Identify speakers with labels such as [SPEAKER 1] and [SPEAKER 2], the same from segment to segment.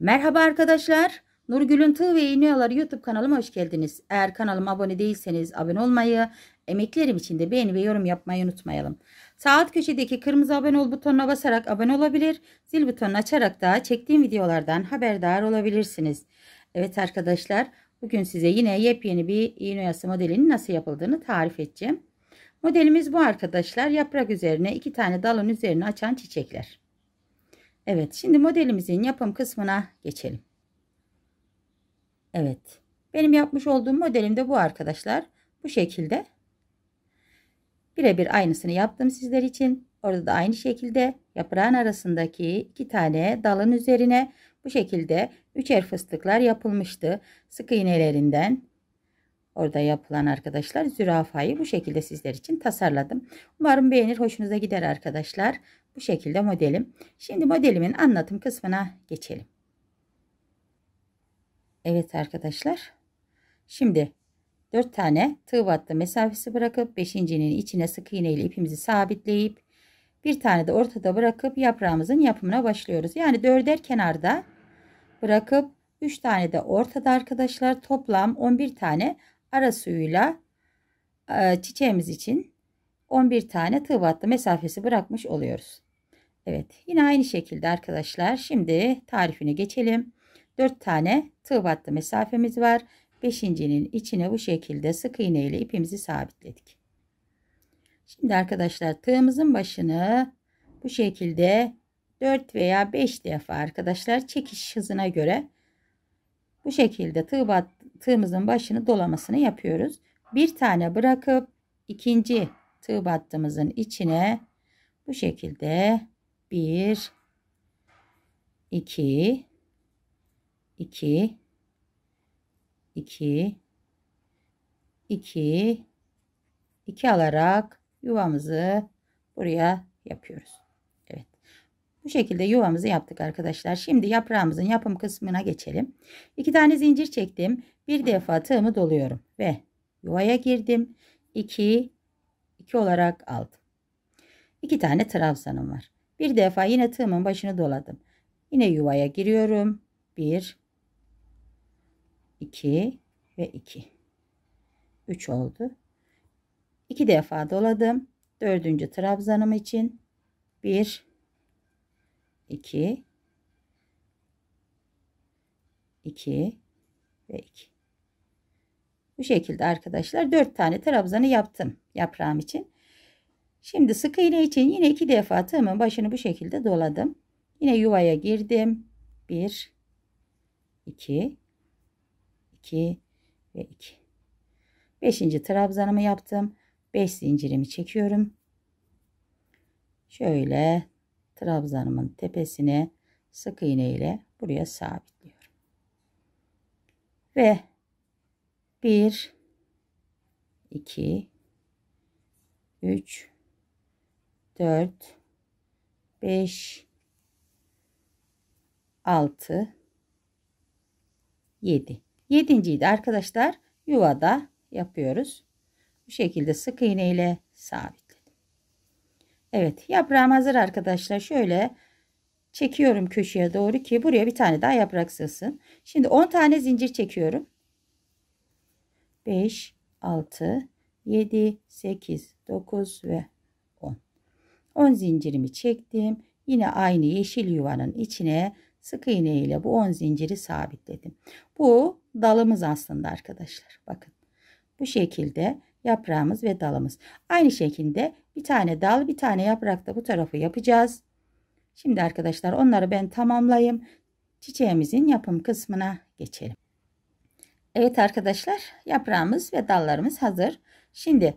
[SPEAKER 1] Merhaba arkadaşlar. Nurgül'ün Tığ ve İğneyaları YouTube kanalıma hoş geldiniz. Eğer kanalıma abone değilseniz abone olmayı, emeklerim için de beğeni ve yorum yapmayı unutmayalım. Saat köşedeki kırmızı abone ol butonuna basarak abone olabilir, zil butonunu açarak da çektiğim videolardan haberdar olabilirsiniz. Evet arkadaşlar, bugün size yine yepyeni bir iğne oyası modelinin nasıl yapıldığını tarif edeceğim. Modelimiz bu arkadaşlar. Yaprak üzerine iki tane dalın üzerine açan çiçekler. Evet şimdi modelimizin yapım kısmına geçelim. Evet benim yapmış olduğum modelim de bu arkadaşlar. Bu şekilde birebir aynısını yaptım sizler için. Orada da aynı şekilde yaprağın arasındaki iki tane dalın üzerine bu şekilde üçer fıstıklar yapılmıştı. Sık iğnelerinden orada yapılan arkadaşlar zürafayı bu şekilde sizler için tasarladım. Umarım beğenir hoşunuza gider arkadaşlar. Bu şekilde modelim. Şimdi modelimin anlatım kısmına geçelim. Evet arkadaşlar. Şimdi 4 tane tığ battı mesafesi bırakıp 5.'nin içine sık iğne ile ipimizi sabitleyip bir tane de ortada bırakıp yaprağımızın yapımına başlıyoruz. Yani 4'er kenarda bırakıp 3 tane de ortada arkadaşlar toplam 11 tane ara suyuyla e, çiçeğimiz için 11 tane tığ battı mesafesi bırakmış oluyoruz. Evet yine aynı şekilde arkadaşlar şimdi tarifine geçelim. 4 tane tığ battı mesafemiz var. Beşincinin içine bu şekilde sık iğne ile ipimizi sabitledik. Şimdi arkadaşlar tığımızın başını bu şekilde 4 veya 5 defa arkadaşlar çekiş hızına göre bu şekilde tığ bat, tığımızın başını dolamasını yapıyoruz. Bir tane bırakıp ikinci tığ battığımızın içine bu şekilde 1 2 2 2 2 2 alarak yuvamızı buraya yapıyoruz. Evet. Bu şekilde yuvamızı yaptık arkadaşlar. Şimdi yaprağımızın yapım kısmına geçelim. 2 tane zincir çektim. Bir defa tığımı doluyorum ve yuvaya girdim. 2 2 olarak aldım. 2 tane trabzanım var. Bir defa yine tığımın başını doladım. Yine yuvaya giriyorum. 1 2 ve 2. 3 oldu. 2 defa doladım. 4. trabzanım için 1 2 2 ve 2. Bu şekilde arkadaşlar 4 tane trabzanı yaptım yaprağım için. Şimdi sık iğne için yine iki defa tığımın başını bu şekilde doladım. Yine yuvaya girdim. 1 2 2 ve 2. 5. trabzanımı yaptım. 5 zincirimi çekiyorum. Şöyle trabzanımın tepesine sık iğne ile buraya sabitliyorum. Ve 1 2 3 4 5 6 7 yedinciyi de arkadaşlar yuvada yapıyoruz bu şekilde sık iğne ile sabitledim Evet yaprağım hazır arkadaşlar şöyle çekiyorum köşeye doğru ki buraya bir tane daha yaprak sığsın şimdi 10 tane zincir çekiyorum 5 6 7 8 9 ve 10 zincirimi çektim. Yine aynı yeşil yuvanın içine sık iğne ile bu 10 zinciri sabitledim. Bu dalımız aslında arkadaşlar. Bakın bu şekilde yaprağımız ve dalımız. Aynı şekilde bir tane dal bir tane yaprak da bu tarafı yapacağız. Şimdi arkadaşlar onları ben tamamlayayım. Çiçeğimizin yapım kısmına geçelim. Evet arkadaşlar yaprağımız ve dallarımız hazır. Şimdi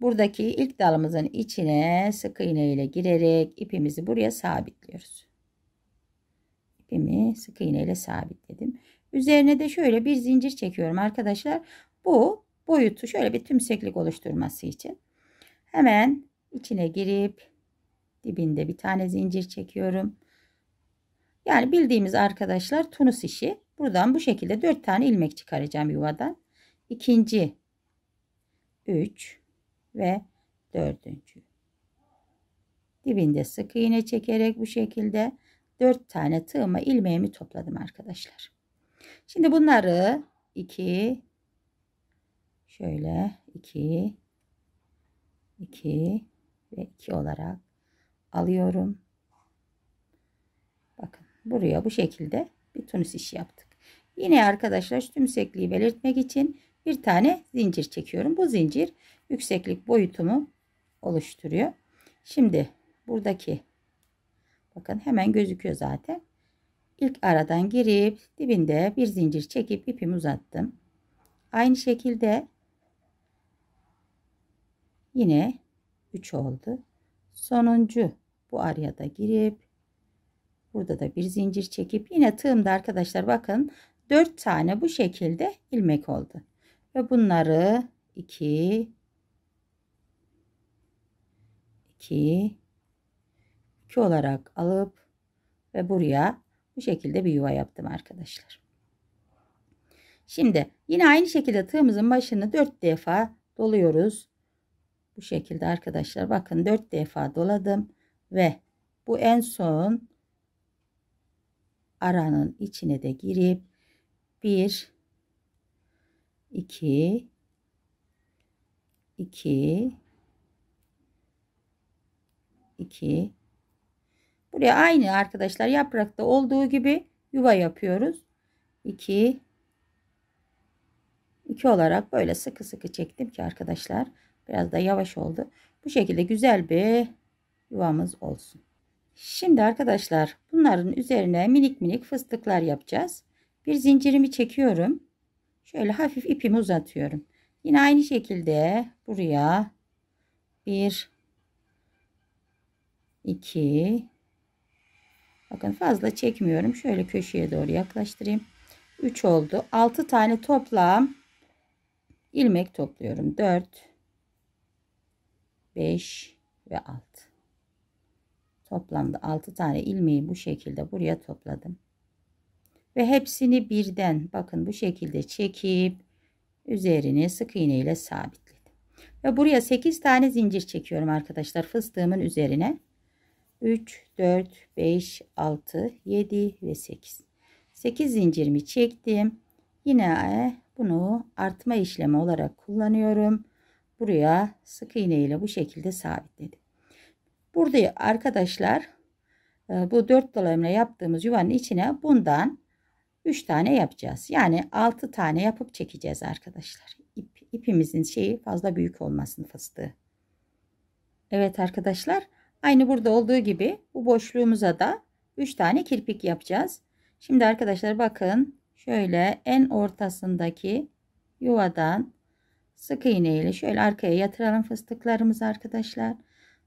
[SPEAKER 1] Buradaki ilk dalımızın içine sık iğne ile girerek ipimizi buraya sabitliyoruz. İpimi sık iğne ile sabitledim. Üzerine de şöyle bir zincir çekiyorum arkadaşlar. Bu boyutu şöyle bir tümseklik oluşturması için. Hemen içine girip dibinde bir tane zincir çekiyorum. Yani bildiğimiz arkadaşlar tunus işi. Buradan bu şekilde 4 tane ilmek çıkaracağım yuvadan. İkinci 3 ve dördüncü. Dibinde sık iğne çekerek bu şekilde dört tane tığıma ilmeğimi topladım arkadaşlar. Şimdi bunları iki şöyle iki iki ve iki olarak alıyorum. Bakın buraya bu şekilde bir tunus işi yaptık. Yine arkadaşlar tümsekliği belirtmek için bir tane zincir çekiyorum. Bu zincir yükseklik boyutumu oluşturuyor. Şimdi buradaki bakın hemen gözüküyor zaten. İlk aradan girip dibinde bir zincir çekip ipimi uzattım. Aynı şekilde yine 3 oldu. Sonuncu bu araya da girip burada da bir zincir çekip yine tığımda arkadaşlar bakın 4 tane bu şekilde ilmek oldu ve bunları 2 2 2 olarak alıp ve buraya bu şekilde bir yuva yaptım arkadaşlar. Şimdi yine aynı şekilde tığımızın başını 4 defa doluyoruz. Bu şekilde arkadaşlar bakın 4 defa doladım ve bu en son aranın içine de girip 1 2 2 2 Buraya aynı arkadaşlar yaprakta olduğu gibi yuva yapıyoruz. 2 2 olarak böyle sıkı sıkı çektim ki arkadaşlar biraz da yavaş oldu. Bu şekilde güzel bir yuvamız olsun. Şimdi arkadaşlar bunların üzerine minik minik fıstıklar yapacağız. Bir zincirimi çekiyorum. Şöyle hafif ipimi uzatıyorum. Yine aynı şekilde buraya 1 2 Bakın fazla çekmiyorum. Şöyle köşeye doğru yaklaştırayım. 3 oldu. 6 tane toplam ilmek topluyorum. 4 5 ve 6. Toplamda 6 tane ilmeği bu şekilde buraya topladım ve hepsini birden bakın bu şekilde çekip üzerine sık iğne ile sabitledim. Ve buraya 8 tane zincir çekiyorum arkadaşlar fıstığımın üzerine. 3, 4, 5, 6, 7 ve 8. 8 zincirimi çektim. Yine e, bunu artma işlemi olarak kullanıyorum. Buraya sık iğne ile bu şekilde sabitledim. Burada arkadaşlar e, bu 4 dolayımla yaptığımız yuvanın içine bundan 3 tane yapacağız. Yani 6 tane yapıp çekeceğiz arkadaşlar. İp, ipimizin şeyi fazla büyük olmasın fıstığı. Evet arkadaşlar aynı burada olduğu gibi bu boşluğumuza da 3 tane kirpik yapacağız. Şimdi arkadaşlar bakın şöyle en ortasındaki yuvadan sık iğne ile şöyle arkaya yatıralım fıstıklarımızı arkadaşlar.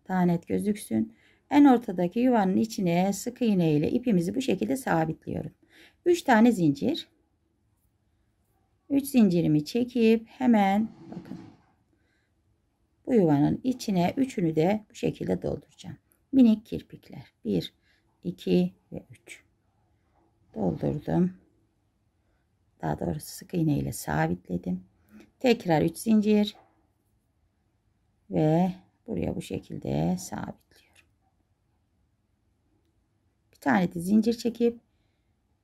[SPEAKER 1] Tanet gözüksün. En ortadaki yuvanın içine sık iğne ile ipimizi bu şekilde sabitliyorum. 3 tane zincir. 3 zincirimi çekip hemen bakın. Bu yuvanın içine üçünü de bu şekilde dolduracağım. Minik kirpikler. 1, 2 ve 3. Doldurdum. Daha doğrusu sık iğne ile sabitledim. Tekrar 3 zincir ve buraya bu şekilde sabitliyorum. Bir tane de zincir çekip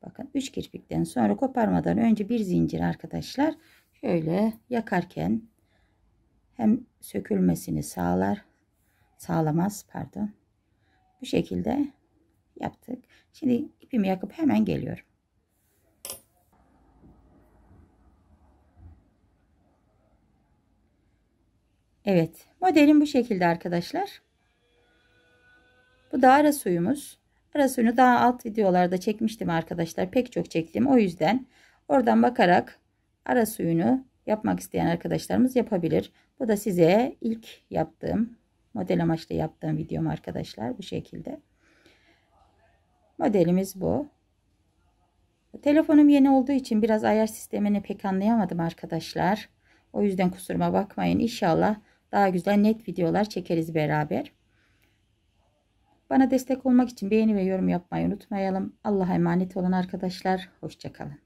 [SPEAKER 1] Bakın 3 kirpikten sonra koparmadan önce bir zincir arkadaşlar şöyle yakarken hem sökülmesini sağlar sağlamaz pardon. Bu şekilde yaptık. Şimdi ipimi yakıp hemen geliyorum. Evet modelim bu şekilde arkadaşlar. Bu da ara suyumuz. Ara daha alt videolarda çekmiştim arkadaşlar. Pek çok çektim. O yüzden oradan bakarak ara suyunu yapmak isteyen arkadaşlarımız yapabilir. Bu da size ilk yaptığım model amaçlı yaptığım videom arkadaşlar. Bu şekilde. Modelimiz bu. Telefonum yeni olduğu için biraz ayar sistemini pek anlayamadım arkadaşlar. O yüzden kusuruma bakmayın. İnşallah daha güzel net videolar çekeriz beraber. Bana destek olmak için beğeni ve yorum yapmayı unutmayalım. Allah'a emanet olun arkadaşlar. Hoşçakalın.